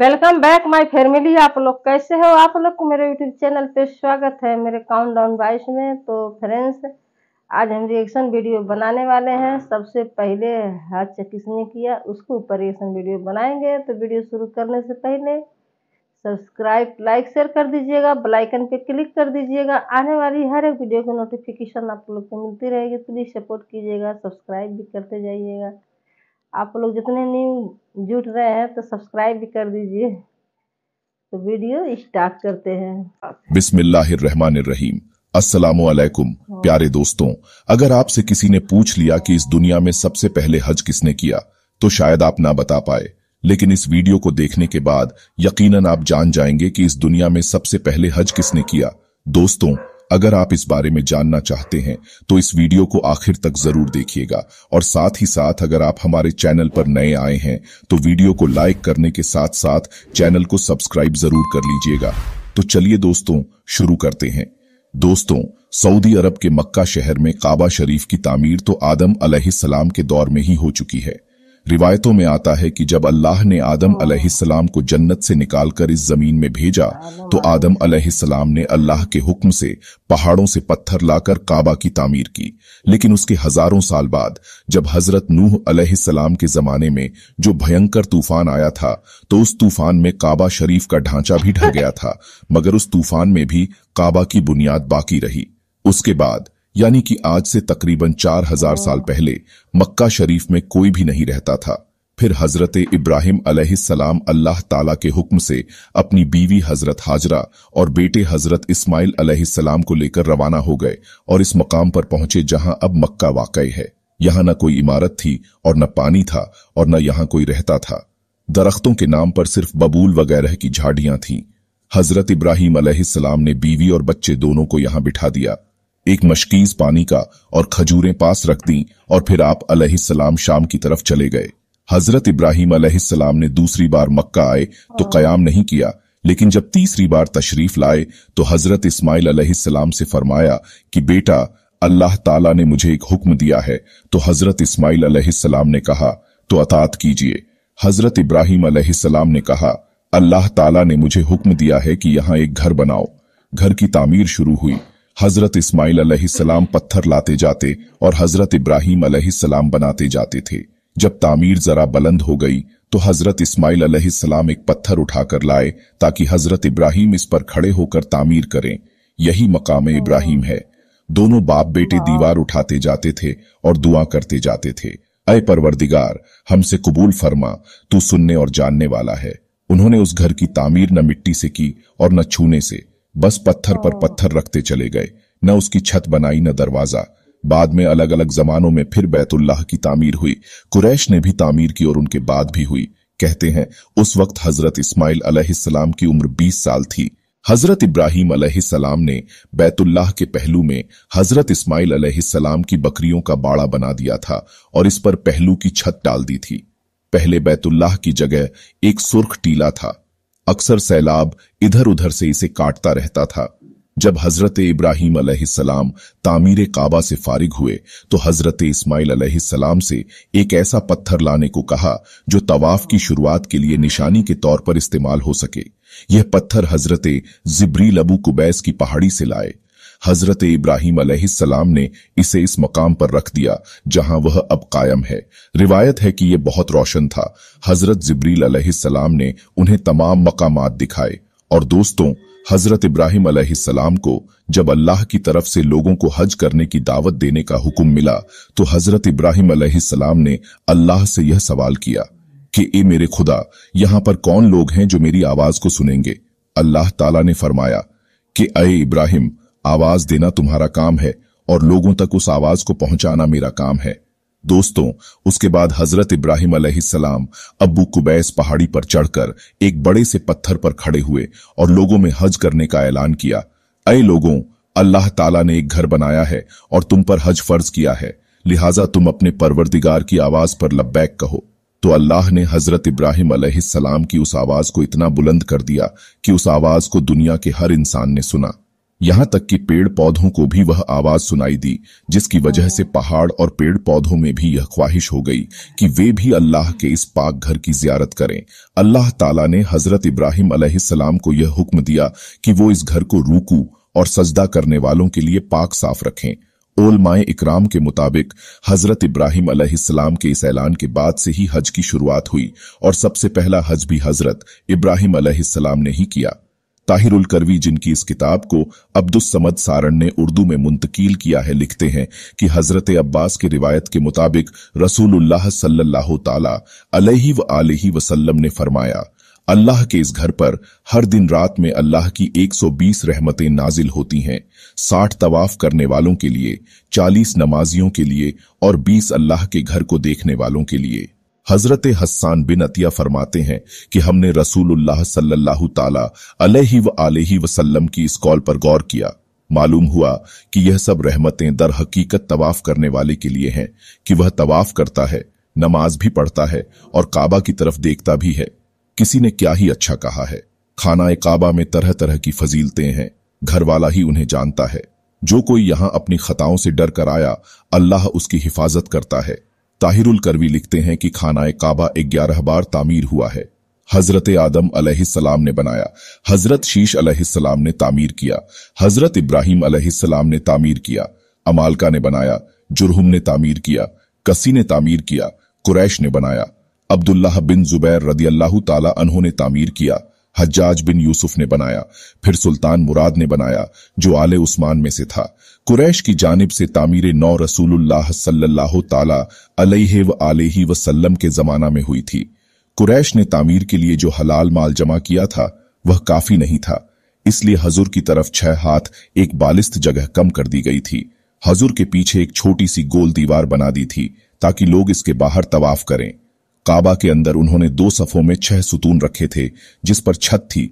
Welcome back my family आप लोग कैसे हो आप लोग को मेरे यूट्यूब चैनल पे स्वागत है मेरे काउंट डाउन बाइस में तो फ्रेंड्स आज हम रिएक्शन वीडियो बनाने वाले हैं सबसे पहले हाथ किसने किया उसके ऊपर रिएक्शन वीडियो बनाएंगे तो वीडियो शुरू करने से पहले सब्सक्राइब लाइक शेयर कर दीजिएगा बेलाइकन पर क्लिक कर दीजिएगा आने वाली हर एक वीडियो की नोटिफिकेशन आप लोग को मिलती रहेगी प्लीज़ सपोर्ट कीजिएगा सब्सक्राइब भी करते जाइएगा आप लोग जितने न्यू जुट रहे हैं तो सब्सक्राइब भी कर दीजिए तो वीडियो स्टार्ट करते हैं बिस्मिल्लाहिर्रहमानिर्रहीम अस्सलाम वालेकुम हाँ। प्यारे दोस्तों अगर आपसे किसी ने पूछ लिया कि इस दुनिया में सबसे पहले हज किसने किया तो शायद आप ना बता पाए लेकिन इस वीडियो को देखने के बाद यकीनन आप जान जाएंगे कि इस दुनिया में सबसे पहले हज किसने किया दोस्तों अगर आप इस बारे में जानना चाहते हैं तो इस वीडियो को आखिर तक जरूर देखिएगा और साथ ही साथ अगर आप हमारे चैनल पर नए आए हैं तो वीडियो को लाइक करने के साथ साथ चैनल को सब्सक्राइब जरूर कर लीजिएगा तो चलिए दोस्तों शुरू करते हैं दोस्तों सऊदी अरब के मक्का शहर में काबा शरीफ की तामीर तो आदम सलाम के दौर में ही हो चुकी है रिवायतों में आता है कि जब अल्लाह ने आदम हाँ। अलैहिस्सलाम को जन्नत से निकालकर इस जमीन में भेजा हाँ, तो हाँ। आदम अलैहिस्सलाम ने अल्लाह के हुक्म से पहाड़ों से पत्थर लाकर काबा की तामीर की लेकिन उसके हजारों साल बाद जब हजरत नूह अलैहिस्सलाम के जमाने में जो भयंकर तूफान आया था तो उस तूफान में काबा शरीफ का ढांचा भी ढह गया था मगर उस तूफान में भी काबा की बुनियाद बाकी रही उसके बाद यानी कि आज से तकरीबन चार हजार साल पहले मक्का शरीफ में कोई भी नहीं रहता था फिर हजरत इब्राहिम अलैहिस्सलाम अल्लाह ताला के हुक्म से अपनी बीवी हजरत हाजरा और बेटे हजरत इस्माइल अलैहिस्सलाम को लेकर रवाना हो गए और इस मकाम पर पहुंचे जहां अब मक्का वाकई है यहां न कोई इमारत थी और न पानी था और न यहां कोई रहता था दरख्तों के नाम पर सिर्फ बबूल वगैरह की झाड़ियां थी हजरत इब्राहिम अलैहिस्सलाम ने बीवी और बच्चे दोनों को यहां बिठा दिया एक मशकीज पानी का और खजूरें पास रख दी और फिर आप अलैहिस्सलाम शाम की तरफ चले गए हजरत इब्राहिम अलैहिस्सलाम ने दूसरी बार मक्का आए तो कयाम नहीं किया लेकिन जब तीसरी बार तशरीफ लाए तो हजरत इस्माइल अलैहिस्सलाम से फरमाया कि बेटा अल्लाह ताला ने मुझे एक हुक्म दिया है तो हजरत इस्माइल अलैहिस्सलाम ने कहा तो अतात कीजिए हजरत इब्राहिम अलैहिस्सलाम ने कहा अल्लाह ताला ने मुझे हुक्म दिया है कि यहाँ एक घर बनाओ घर की तामीर शुरू हुई हजरत इस्माइल अलैहिस्सलाम पत्थर लाते जाते और हजरत इब्राहिम अलैहिस्सलाम बनाते जाते थे जब तामीर जरा बुलंद हो गई तो हजरत इस्माइल अलैहिस्सलाम एक पत्थर उठाकर लाए ताकि हजरत इब्राहिम इस पर खड़े होकर तामीर करें यही मकाम इब्राहिम है दोनों बाप बेटे हाँ। दीवार उठाते जाते थे और दुआ करते जाते थे अय परवरदिगार हमसे कबूल फरमा तू सुनने और जानने वाला है उन्होंने उस घर की तामीर न मिट्टी से की और न छूने से बस पत्थर पर हाँ। पत्थर रखते चले गए न उसकी छत बनाई न दरवाजा बाद में अलग अलग जमानों में फिर बैतुल्लाह की तामीर हुई कुरैश ने भी तामीर की और उनके बाद भी हुई कहते हैं उस वक्त हजरत इस्माइल अलहलाम की उम्र 20 साल थी हजरत इब्राहिम अलहलाम ने बैतुल्लाह के पहलू में हजरत इस्माइल अलहलाम की बकरियों का बाड़ा बना दिया था और इस पर पहलू की छत डाल दी थी पहले बैतुल्लाह की जगह एक सुर्ख टीला था अक्सर सैलाब इधर उधर से इसे काटता रहता था जब हजरत इब्राहिम अलैहिस्सलाम तामीर काबा से फारिग हुए तो हजरत इस्माइल अलैहिस्सलाम से एक ऐसा पत्थर लाने को कहा जो तवाफ की शुरुआत के लिए निशानी के तौर पर इस्तेमाल हो सके यह पत्थर हजरत जिब्रील अबू कुबैस की पहाड़ी से लाए हजरत इब्राहिम अलैहिस्सलाम ने इसे इस मकाम पर रख दिया जहां वह अब कायम है रिवायत है कि यह बहुत रोशन था हजरत जिब्रील अलैहिस्सलाम ने उन्हें तमाम मकाम दिखाए और दोस्तों हजरत इब्राहिम अलैहिस्सलाम को जब अल्लाह की तरफ से लोगों को हज करने की दावत देने का हुक्म मिला तो हजरत इब्राहिम अलैहिस्सलाम ने अल्लाह से यह सवाल किया कि ए मेरे खुदा यहां पर कौन लोग हैं जो मेरी आवाज को सुनेंगे अल्लाह ताला ने फरमाया कि अय इब्राहिम आवाज देना तुम्हारा काम है और लोगों तक उस आवाज को पहुंचाना मेरा काम है दोस्तों उसके बाद हजरत इब्राहिम अलैहिस्सलाम अबू कुबैस पहाड़ी पर चढ़कर एक बड़े से पत्थर पर खड़े हुए और लोगों में हज करने का ऐलान किया अय लोगों अल्लाह ताला ने एक घर बनाया है और तुम पर हज फर्ज किया है लिहाजा तुम अपने परवरदिगार की आवाज पर लब्बैक कहो तो अल्लाह ने हजरत इब्राहिम अलैहिस्सलाम की उस आवाज को इतना बुलंद कर दिया कि उस आवाज को दुनिया के हर इंसान ने सुना यहाँ तक कि पेड़ पौधों को भी वह आवाज सुनाई दी जिसकी वजह से पहाड़ और पेड़ पौधों में भी यह ख्वाहिश हो गई कि वे भी अल्लाह के इस पाक घर की जियारत करें अल्लाह ताला ने हजरत इब्राहिम अलैहिस्सलाम को यह हुक्म दिया कि वो इस घर को रूकू और सजदा करने वालों के लिए पाक साफ रखें ओलमाए इकराम के मुताबिक हजरत इब्राहिम अलैहिस्सलाम के इस ऐलान के बाद से ही हज की शुरुआत हुई और सबसे पहला हज भी हजरत इब्राहिम अलैहिस्सलाम ने ही किया ताहिरुल करवी जिनकी इस किताब को समद सारण ने उर्दू में मुंतकील किया है लिखते हैं कि हजरत अब्बास की रिवायत के मुताबिक रसूलुल्लाह सल्लल्लाहु ताला अलैहि व आलही वसल्लम ने फरमाया अल्लाह के इस घर पर हर दिन रात में अल्लाह की 120 रहमतें नाजिल होती हैं 60 तवाफ करने वालों के लिए 40 नमाजियों के लिए और 20 अल्लाह के घर को देखने वालों के लिए हजरत हस्सान बिन अतिया फरमाते हैं कि हमने रसूलुल्लाह सल्लल्लाहु ताला अलैहि व आलही वसल्लम की इस कॉल पर गौर किया मालूम हुआ कि यह सब रहमतें दर हकीकत तवाफ करने वाले के लिए हैं कि वह तवाफ करता है नमाज भी पढ़ता है और काबा की तरफ देखता भी है किसी ने क्या ही अच्छा कहा है खाना काबा में तरह तरह की फजीलते हैं घर वाला ही उन्हें जानता है जो कोई यहां अपनी खताओं से डर कर आया अल्लाह उसकी हिफाजत करता है ताहिरुल करवी लिखते हैं कि खानाए काबा ग्यारह बार तामीर हुआ है हजरत आदम अलैहिस्सलाम ने बनाया हजरत शीश अलैहिस्सलाम ने तामीर किया हजरत इब्राहिम अलैहिस्सलाम ने तामीर किया अमालका ने बनाया जुरहुम ने तामीर किया कसी ने तामीर किया कुरैश ने बनाया अब्दुल्लाह बिन जुबैर रदी अल्लाह तला ने तामीर किया हज्जाज बिन यूसुफ ने बनाया फिर सुल्तान मुराद ने बनाया जो आले उस्मान में से था कुरैश की जानब से तामीर नौ रसूलुल्लाह सल्लल्लाहु ताला अलैहि व आलही वसल्लम के जमाना में हुई थी कुरैश ने तामीर के लिए जो हलाल माल जमा किया था वह काफी नहीं था इसलिए हजूर की तरफ छह हाथ एक बालिस्त जगह कम कर दी गई थी हजूर के पीछे एक छोटी सी गोल दीवार बना दी थी ताकि लोग इसके बाहर तवाफ करें काबा के अंदर उन्होंने दो सफों में छह सुतून रखे थे जिस पर छत थी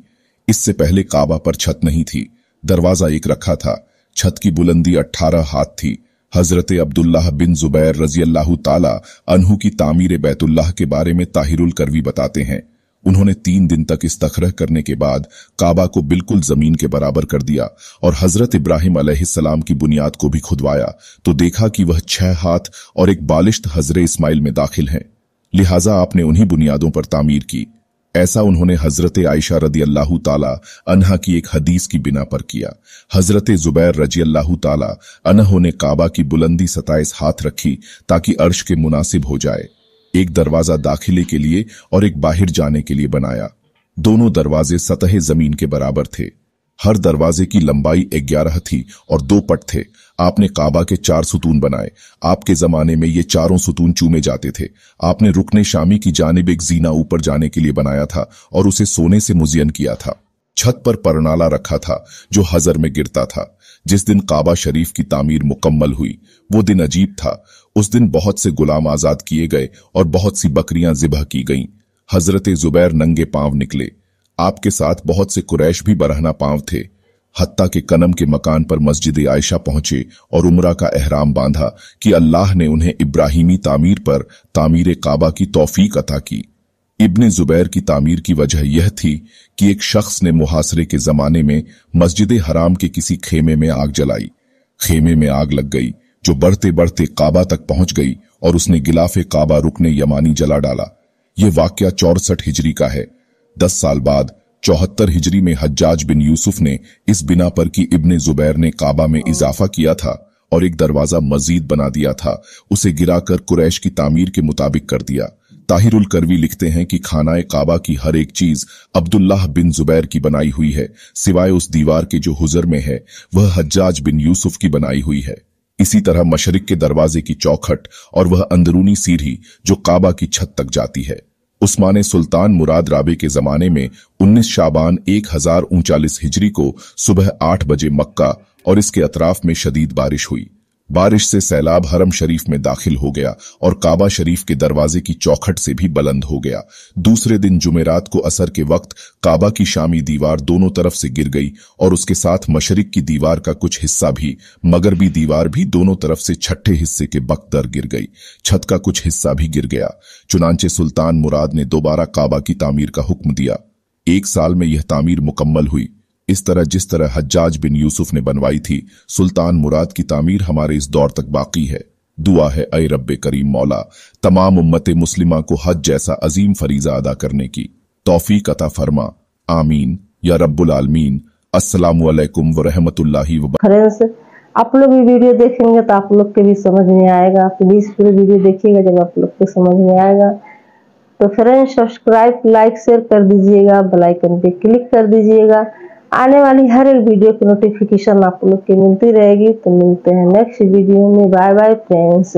इससे पहले काबा पर छत नहीं थी दरवाजा एक रखा था छत की बुलंदी अट्ठारह हाथ थी हजरत अब्दुल्लाह बिन जुबैर रजी अल्लाह ताला अनहू की तामीर बैतुल्लाह के बारे में ताहिरुल करवी बताते हैं उन्होंने तीन दिन तक इस तखरह करने के बाद काबा को बिल्कुल जमीन के बराबर कर दिया और हजरत इब्राहिम अलैहिस्सलाम की बुनियाद को भी खुदवाया तो देखा कि वह छह हाथ और एक बालिश्त हजरे इस्माइल में दाखिल हैं लिहाजा आपने उन्हीं बुनियादों पर तामीर की ऐसा उन्होंने हजरत आयशा रदी अल्लाह तला अनहा की एक हदीस की बिना पर किया हजरत जुबैर रजी अल्लाह तला अनहो ने काबा की बुलंदी सताइस हाथ रखी ताकि अर्श के मुनासिब हो जाए एक दरवाजा दाखिले के लिए और एक बाहर जाने के लिए बनाया दोनों दरवाजे सतह जमीन के बराबर थे हर दरवाजे की लंबाई ग्यारह थी और दो पट थे आपने काबा के चार सुतून बनाए आपके जमाने में ये चारों सुतून चूमे जाते थे आपने रुकने शामी की जानब एक जीना ऊपर जाने के लिए बनाया था और उसे सोने से मुजियन किया था छत पर परनाला रखा था जो हजर में गिरता था जिस दिन काबा शरीफ की तामीर मुकम्मल हुई वो दिन अजीब था उस दिन बहुत से गुलाम आजाद किए गए और बहुत सी बकरियां जिबह की गईं हजरत जुबैर नंगे पांव निकले आपके साथ बहुत से कुरैश भी बरहना पांव थे हत्ता के कनम के मकान पर मस्जिद आयशा पहुंचे और उमरा का एहराम बांधा कि अल्लाह ने उन्हें इब्राहिमी तामीर पर तामीर काबा की तोफीक अता की इब्ने जुबैर की तामीर की वजह यह थी कि एक शख्स ने मुहासरे के जमाने में मस्जिद हराम के किसी खेमे में आग जलाई खेमे में आग लग गई जो बढ़ते बढ़ते काबा तक पहुंच गई और उसने गिलाफे काबा रुकने यमानी जला डाला ये वाक्य चौसठ हिजरी का है दस साल बाद चौहत्तर हिजरी में हज्जाज बिन यूसुफ ने इस बिना पर कि इब्ने जुबैर ने काबा में इजाफा किया था और एक दरवाजा मजीद बना दिया था उसे गिराकर कुरैश की तामीर के मुताबिक कर दिया ताहिरुल करवी लिखते हैं कि खानाए काबा की हर एक चीज अब्दुल्लाह बिन जुबैर की बनाई हुई है सिवाय उस दीवार के जो हुजर में है वह हज्जाज बिन यूसुफ की बनाई हुई है इसी तरह मशरक के दरवाजे की चौखट और वह अंदरूनी सीढ़ी जो काबा की छत तक जाती है उस्मान सुल्तान मुराद राबे के जमाने में 19 शाबान एक हजार हिजरी को सुबह आठ बजे मक्का और इसके अतराफ में शदीद बारिश हुई बारिश से सैलाब हरम शरीफ में दाखिल हो गया और काबा शरीफ के दरवाजे की चौखट से भी बुलंद हो गया दूसरे दिन जुमेरात को असर के वक्त काबा की शामी दीवार दोनों तरफ से गिर गई और उसके साथ मशरक की दीवार का कुछ हिस्सा भी मगरबी दीवार भी दोनों तरफ से छठे हिस्से के बकदर गिर गई छत का कुछ हिस्सा भी गिर गया चुनाचे सुल्तान मुराद ने दोबारा काबा की तामीर का हुक्म दिया एक साल में यह तामीर मुकम्मल हुई इस तरह जिस तरह हज्जाज बिन यूसुफ ने बनवाई थी सुल्तान मुराद की तामीर हमारे इस दौर तक बाकी है दुआ है अय रब करीम मौला तमाम उम्मत मुस्लिमा को हज जैसा अजीम फरीजा अदा करने की तोफ़ी कता फरमा आमीन या रब्बुल आलमीन असलकुम वरहमतुल्लाहि फ्रेंड्स आप लोग भी वीडियो देखेंगे तो आप लोग के भी समझ में आएगा प्लीज पूरी वीडियो देखिएगा जब आप लोग को समझ में आएगा तो फ्रेंड्स सब्सक्राइब लाइक शेयर कर दीजिएगा बेल आइकन पे क्लिक कर दीजिएगा आने वाली हर एक वीडियो की नोटिफिकेशन आप लोग की मिलती रहेगी तो मिलते हैं नेक्स्ट वीडियो में बाय बाय फ्रेंड्स